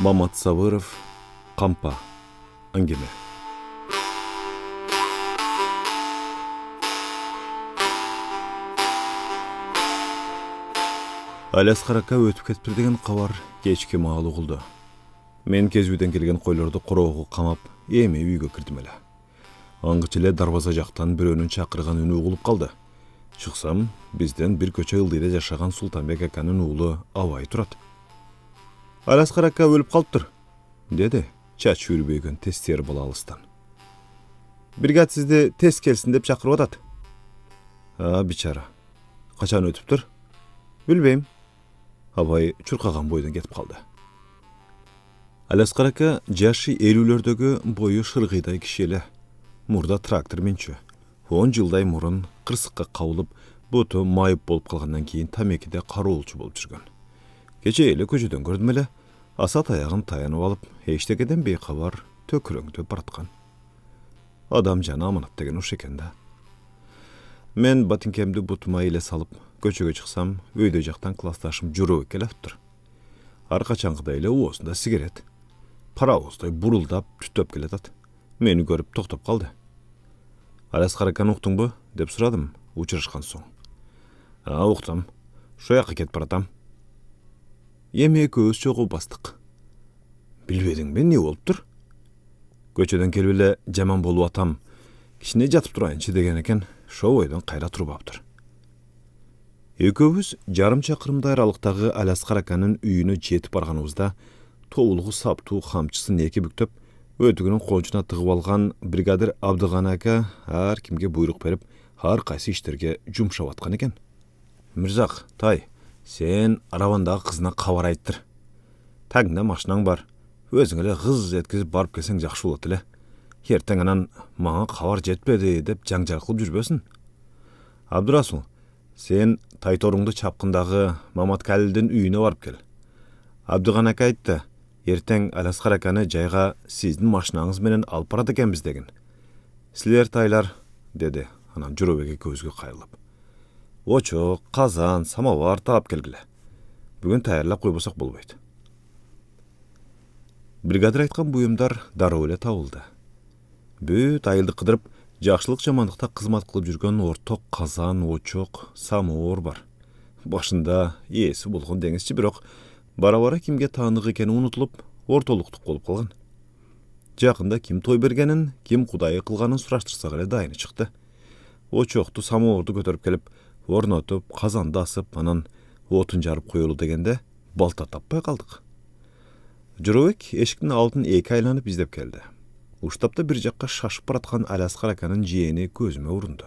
мамат сабыров қампа әңгіме әлі өтіп кетіпті деген хабар кечке маалуу кылды мен кезүүдөн келген қойларды құрауғы қамап, эми үйге кірдім әлі. аңгыча эле дарбаза жақтан бирөөнүн чакырган үнү угулуп қалды. чыксам бізден бір көчө ылдыйда жашаған султанбек аканын уулу абай тұрады Аласқар ака өліп қалып тұр, деді чач үрбеген тестер бұл алыстан. Бригад сізді тез келсін деп шақырып атады. А, бичара. Қашан өтіп тұр? Білбейм. Абай чуркаган бойдан кетіп қалды. Аласқар ака жашы элүүлөрдөгү бою шыргыйдай кішелі мұрда трактор менші он жылдай мурун кырсыкка кабылып, буту майып болып калгандан кейін тамекиде кароолчу болып жүрген Кече эле көчөдөн көрдүм эле, аса таяғын таянып алып ештеңеден бейхабар төкіреңдеп бараткан адам жаны аманат деген ұш экен да мен ботинкемди бутума иле салып көчөгө шықсам, өйдө жақтан классташым жүруі келатыптыр ар качангыдай эле оозунда сигарет паровоздой бурулдап түтөп келатат мени көрүп токтоп калды аласкар аканы уктуңбу деп сұрадым учурашкан соң Ау уктум ошол жака кетип эми экөөбүз бастық. бастык билбедиңби не болуптур көчөдөн келип эле жаман болуп атам кичине жатып турайынчы деген экен ошол бойдон кайра турбаптыр экөөбүз жарым чакырымдай аралыктагы аласкар аканын үйүнө жетіп барганыбызда тобулгу саптуу камчысын эки бүктіп, өтігінің кончуна тығып алған бригадир абдыған ака ар кимге буйрук берип ар кайсы иштерге жумшап аткан экен тай сен аравандағы қызына хабар айттыр тәңіңде машинаң бар өзің эле ғыз еткізіп барып келсең жақсы болот эле ертең анан маңа хабар жетпеди деп жаңжал кылып жүрбөсүн абдырасул сен тайторуңду чапкындагы маматкалидин үйүнө барып кел абдыган аке айтты ертең алиаскар аканы жайға сиздин машинаңыз менен алып барат экенбиз деген силер тайлар деді анан жорабек экөөбүзгө кайрылып очок казан самовар таап келгиле бүгүн даярлап койбосок болбойт бригадир айткан буюмдар дароо эле табылды бүт айылды кыдырып жакшылык жамандыкта кызмат кылып жүргөн орток казан очок самоор бар башында ээси болгон деңизчи бирок бара бара кимге таанык экени унутулуп ортолуктук болуп калган жакында ким той бергенин ким кудайы кылганын сураштырсак эле дайыны чыкты очокту самоорду көтөрүп келип орнотуп казанды асып анан отун жарып коелу дегенде балта таппай калдык жоробек эшиктин алдын эки айланып издеп келди уштапта бир жакка шашып бараткан али аскар аканын жээни көзүмө урунду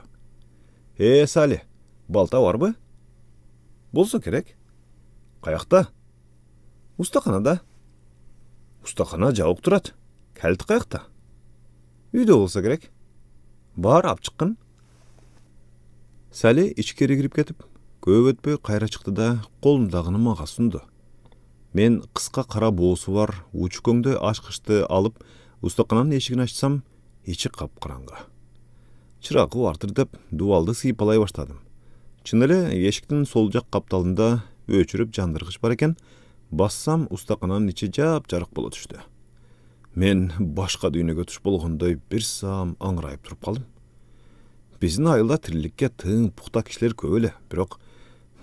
э сали балта барбы болсо керек каякта устаканада устакана жабык турат калит каякта үйдө болсо керек бар алып чыккын сәле ичкери кирип кетіп, көп өтпөй кайра чыкты да қолындағыны мага сунду мен қысқа қара боосу бар көңді ашқышты алып устакананын эшигин ачсам қап капкараңгы Шырақ бардыр деп дуалды сыйпалай баштадым чын эле эшиктин сол жақ қапталында өшіріп жандырғыш бар екен, бассам устакананын іші жап жарық боло түштү мен башка дүйнөгө туш болғандай бир саам аңырайып туруп калдым биздин айылда тириликке тың пухта кишилер көп эле бирок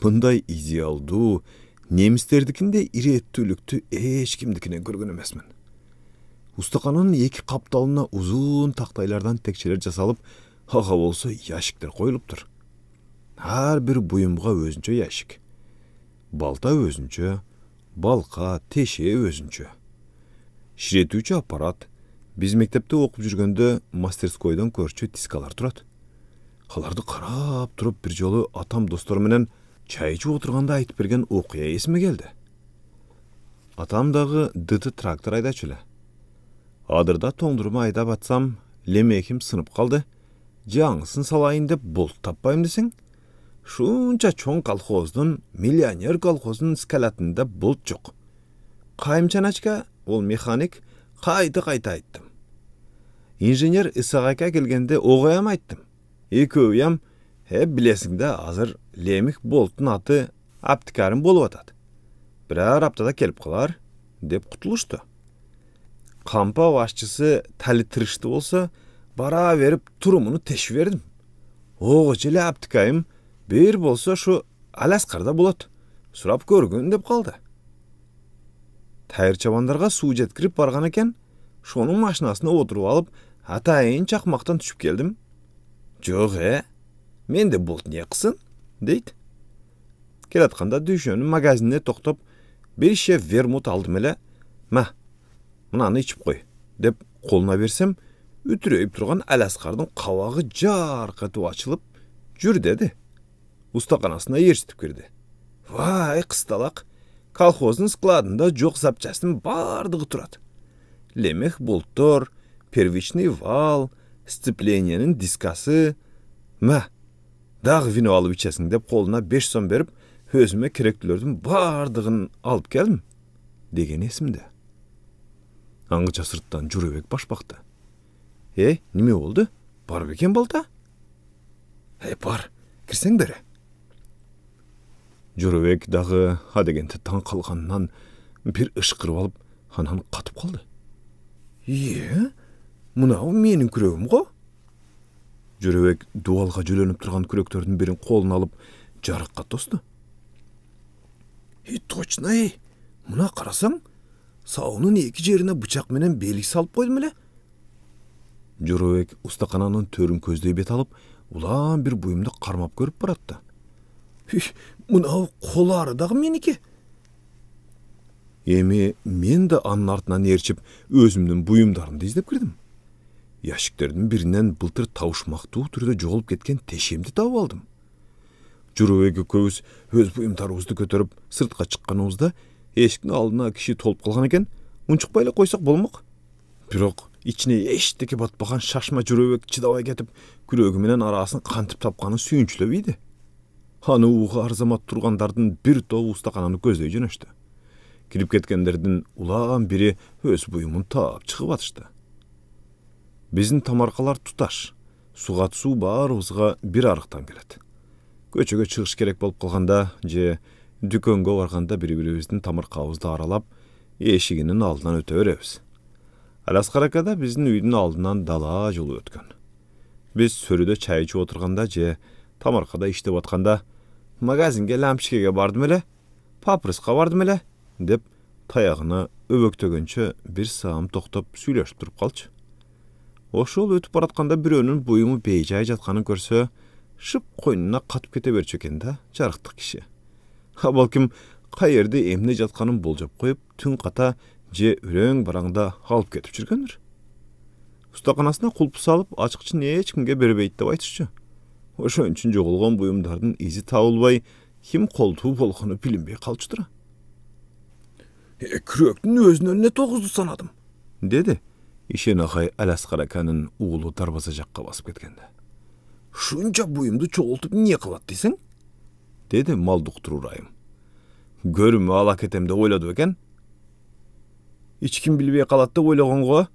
мындай идеалдуу немистердикиндей ирээттүүлүктү эч кимдикинен көргөн эмесмин устаканын эки капталына узун тактайлардан текчелер жасалып ага болсо ящиктер коюлуптур ар бир буюмга өзүнчө ящик балта өзүнчө балка теше өзүнчө ширетүүчү аппарат биз мектепте окуп жүргөндө мастерскойдон көрчү тискалар турат аларды қарап тұрып бір жолы атам достарыменен чай ішіп отырғанда айтып берген оқия эсиме келді Атамдағы дагы дыты трактор айдачу эле адырда тоңдурма айдап атсам лемеким сынып қалды жаңысын салайын деп бұлт таппайм десең шунча чоң колхоздун миллионер колхоздун скалатында бұлт жоқ кайымчаначка ол механик қайты қайта айттым инженер ысак келгенде огоям айттым Екі е білесің да азыр лемих болттун аты аптекарым болуп атат бирар аптада келип калар деп кутулушту кампа башчысы тали тырышты болсо бара берип турумуну тешип бердим ооч эле аптекайым бир болсо ушу аляскарда болот сурап көргүн деп калды чабандарга суу жеткирип барган экен ошонун машинасына отуруп алып атайын чакмактан түшүп келдим жоқ мен менде бұлт не қысын?» дейді келатқанда дүйшенің магазиніне тоқтап бірше вермут алдым эле мә мынаны ичип қой деп қолына берсем үтірейіп тұрған әласқардың қабағы жарқ етіп ашылып жүр деді Устаканасына ерсітіп кірді вай қысталақ колхоздың складында жоқ запчастың бардығы тұрады лемех болтор, первичный вал сцеплениенің дискасы мә дағы вино алып ішесің деп қолына 5 сом беріп өзіме керектілердің бардығын алып келдім деген есімде аңгыча сырттан жүребек бақты. Э, неме болды бар бекен балта Э бар бери жүребек дағы адегенде таң қалғанынан бір ышқырып алып анан қатып қалды е мынау менің күрегім ғой жүребек дуалға жүленіп тұрған күректердің бірін қолына алып жарыққа тосты и точно ей мына қарасаң сауының екі жеріне бычақ менен белгі салып қойдым эле жүребек ұстақананың төрүн көздей бет алып улам бір буюмду қармап көріп баратты мынау қолары дагы менікі эми мен де анын артынан ээрчип өзімнің буюмдарымды іздеп кірдім ящиктердин биринен былтыр табышмактуу түрдө жоголуп кеткен тешемди таап алдым жүрөбек экөөбүз өз буюмдарыбызды көтөрүп сыртка чыкканыбызда эшиктин алдына киши толуп калган экен унчукпай эле койсок болмок бирок ичине эчтеке батпаган шашма жүрөбек чыдабай кетип күрөгү менен арасын кантип тапканын сүйүнчүлөп ийди аны уууга арзамат тургандардын бир тобу устакананы көздөй жөнөштү кирип кеткендердин улаган бири өз буюмун таап чыгып атышты биздин тамаркалар туташ суга түсүү баарыбызга бир арықтан келет көчөгө чыгыш керек болуп калганда же дүкөнгө барганда бири бирибиздин тамыркабызды аралап эшигинин алдынан өтө беребиз аласкаракада биздин үйдүн алдынан дала жолу өткөн биз сөрүдө чай ичип отурганда же тамаркада иштеп атканда магазинге лямпичкеге бардым эле папрыска бардым эле деп таягына өбөктөгөнчө бир саам токтоп сүйлөшүп туруп калчу ошол өтүп баратканда бирөөнүн буюму бейжай жатканын көрсө шып койнуна катып кете берчү экен да жарыктык киши а балким каерде эмне жатканын болжоп коюп түн ката же үрөң бараңда алып кетип жүргөндүр устаканасына кулпу салып ачкычын эч кимге бербейт деп айтышчу ошон үчүн жоголгон буюмдардын изи табылбай ким колтуу болгону билинбей калчутура э, күрөктүн өзүнөн эле тогузду санадым деди ишен ағай әл асқар аканын уулу дарбаза жаққа басып кеткенде шунча буюмду чогултуп эмне кылат десең деди малдыктыр урайым көрүмө ала кетем деп ойлоду бекен эч ким билбей калат деп ойлогон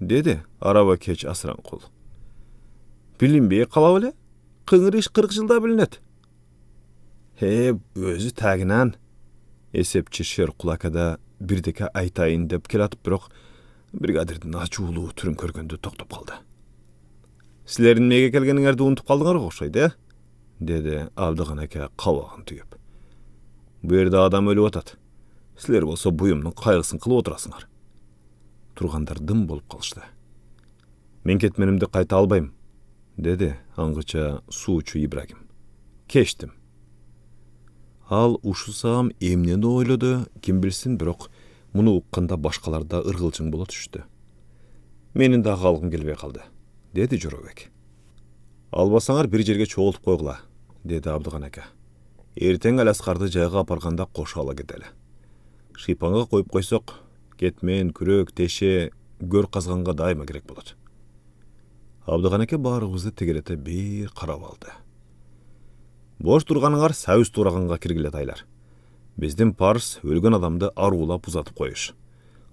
деди араба кеч асыран билинбей кала беле кыңыр иш кырк жылда билинет э өзү тагынан эсепчи шеркул акада бирдеке айтайын деп келатып бирок бригадирдин ачуулуу түрүн көргөндө токтоп калды силердин эмнеге келгениңерди унутуп калдыңар го окшойт э деди абдыган аке кабагын түйүп бул жерде адам өлүп атат силер болсо буюмдун кайгысын кылып отурасыңар тургандар дым болып калышты мен кетменимди кайта албайм деди аңгыча суучу ибрагим кечтим ал ушусам эмнени ойлоду ким билсин мұны ұққанда башқаларда ырғылжың бола түштү менин дагы алгым келбей қалды, —- деді жорабек албасаңар бир жерге чогултуп койгула деді абдыган аке эртең әл асқарды жайга апарғанда кошо ала кетели шыйпаңга коюп койсок кетмен күрөк теше көр казганга дайыма керек болот абдыган аке баарыбызды тегерете бир карап алды бош турганыңар сәуіс тураганга киргиле тайлар біздің парс өлген адамды арулап ұзатып қойыш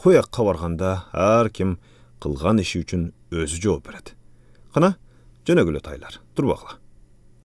қой аққа барғанда кем қылған іші үшін өзі жауап береді қана жөнөгүлө тайлар турбагыла